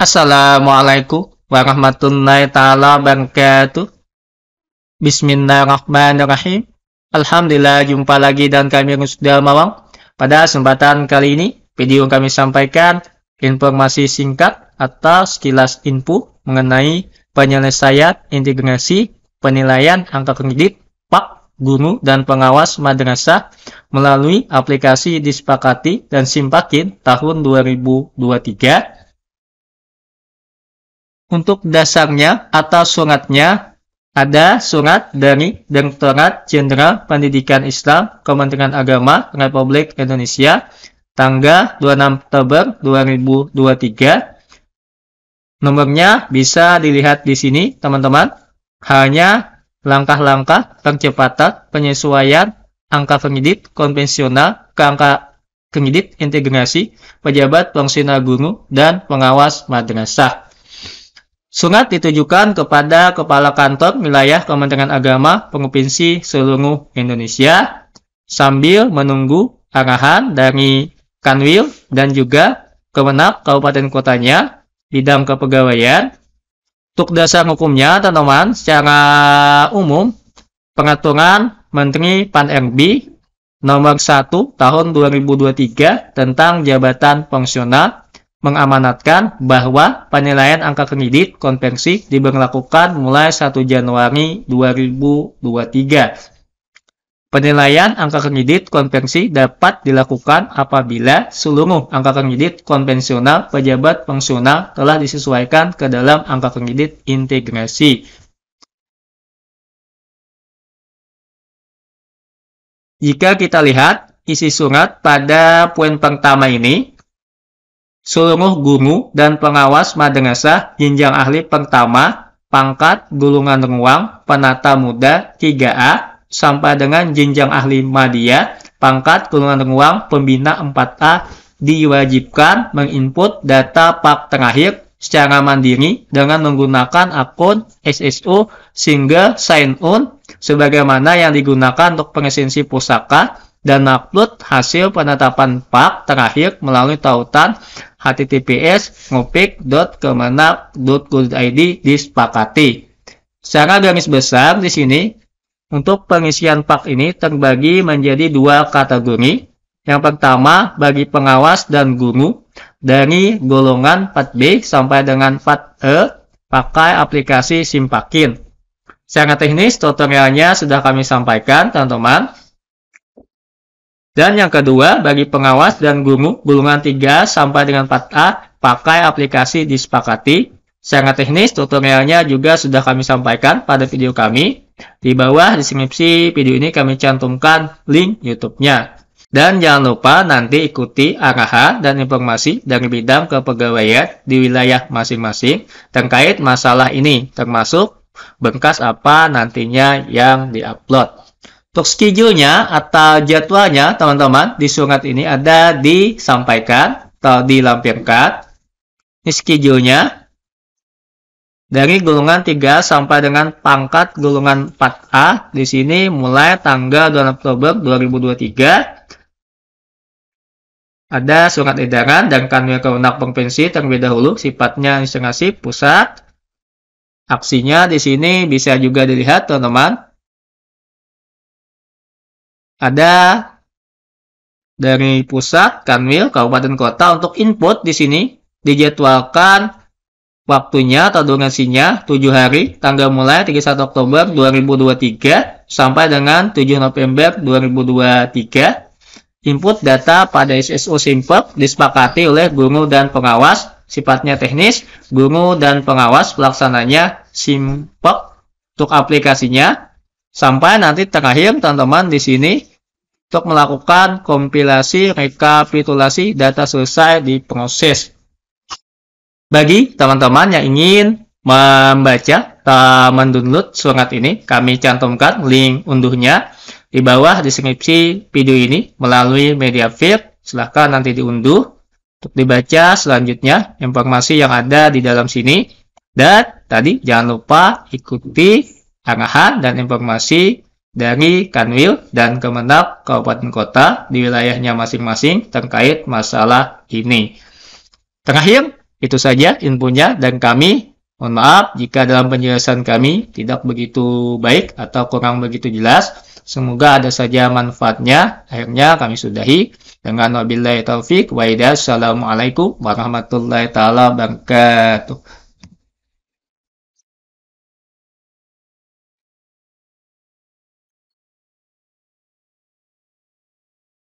Assalamualaikum warahmatullahi taala wabarakatuh. Bismillahirrahmanirrahim. Alhamdulillah jumpa lagi dan kami sudah Mawang. Pada kesempatan kali ini, video kami sampaikan informasi singkat atau sekilas info mengenai penyelesaian integrasi penilaian angka kredit pak guru dan pengawas madrasah melalui aplikasi disepakati dan simpakin tahun 2023 untuk dasarnya atau suratnya ada surat dari Direktorat Jenderal Pendidikan Islam Kementerian Agama Republik Indonesia tanggal 26 Oktober 2023. Nomornya bisa dilihat di sini, teman-teman. Hanya langkah-langkah percepatan penyesuaian angka pengidit konvensional ke angka pengidit integrasi pejabat fungsional guru dan pengawas madrasah. Surat ditujukan kepada Kepala Kantor Wilayah Kementerian Agama Provinsi seluruh Indonesia sambil menunggu arahan dari Kanwil dan juga Kemenak Kabupaten Kotanya bidang kepegawaian. Untuk dasar hukumnya, teman-teman, secara umum pengaturan Menteri Pan-RB nomor 1 tahun 2023 tentang jabatan fungsional mengamanatkan bahwa penilaian angka kredit konvensi diberlakukan mulai 1 Januari 2023. Penilaian angka kredit konvensi dapat dilakukan apabila seluruh angka kredit konvensional pejabat fungsional telah disesuaikan ke dalam angka kredit integrasi. Jika kita lihat isi surat pada poin pertama ini, seluruh guru dan pengawas madrasah jenjang ahli pertama, pangkat, gulungan ruang, penata muda 3A, sampai dengan jenjang ahli madya, pangkat, gulungan ruang, pembina 4A, diwajibkan menginput data pak terakhir secara mandiri dengan menggunakan akun SSO single sign-on sebagaimana yang digunakan untuk pengesensi pusaka dan upload hasil penetapan PAK terakhir melalui tautan https ngopik.kemenap.go.id disepakati. Secara garis besar di sini, untuk pengisian PAK ini terbagi menjadi dua kategori. Yang pertama, bagi pengawas dan guru dari golongan 4B sampai dengan 4E pakai aplikasi Simpakin. Secara teknis, tutorialnya sudah kami sampaikan, teman-teman. Dan yang kedua, bagi pengawas dan guru golongan 3 sampai dengan 4A, pakai aplikasi disepakati. sangat teknis, tutorialnya juga sudah kami sampaikan pada video kami. Di bawah deskripsi video ini kami cantumkan link YouTube-nya. Dan jangan lupa nanti ikuti arahan dan informasi dari bidang kepegawaian di wilayah masing-masing terkait masalah ini, termasuk bengkas apa nantinya yang diupload. Untuk schedule-nya atau jadwalnya, teman-teman, di surat ini ada disampaikan atau dilampirkan. Ini schedule-nya. Dari golongan 3 sampai dengan pangkat golongan 4A, di sini mulai tanggal 2 Oktober 2023. Ada surat edaran dan kanwil kewenang provinsi terlebih dahulu, sifatnya instruksi pusat. Aksinya di sini bisa juga dilihat, teman-teman ada dari pusat Kanwil kabupaten kota untuk input di sini dijadwalkan waktunya atau durasinya 7 hari tanggal mulai 31 Oktober 2023 sampai dengan 7 November 2023 input data pada SSO Simpep disepakati oleh guru dan pengawas sifatnya teknis guru dan pengawas pelaksananya Simpep untuk aplikasinya sampai nanti terakhir teman-teman di sini untuk melakukan kompilasi rekapitulasi data selesai diproses. Bagi teman-teman yang ingin membaca atau eh, mendownload surat ini, kami cantumkan link unduhnya di bawah deskripsi video ini melalui media feed. Silahkan nanti diunduh untuk dibaca selanjutnya informasi yang ada di dalam sini. Dan tadi jangan lupa ikuti arahan dan informasi dari Kanwil dan Kemenak Kabupaten Kota di wilayahnya masing-masing terkait masalah ini. Terakhir, itu saja infonya dan kami mohon maaf jika dalam penjelasan kami tidak begitu baik atau kurang begitu jelas. Semoga ada saja manfaatnya. Akhirnya kami sudahi dengan wabillahi taufik wa hidayah. Assalamualaikum warahmatullahi taala wabarakatuh.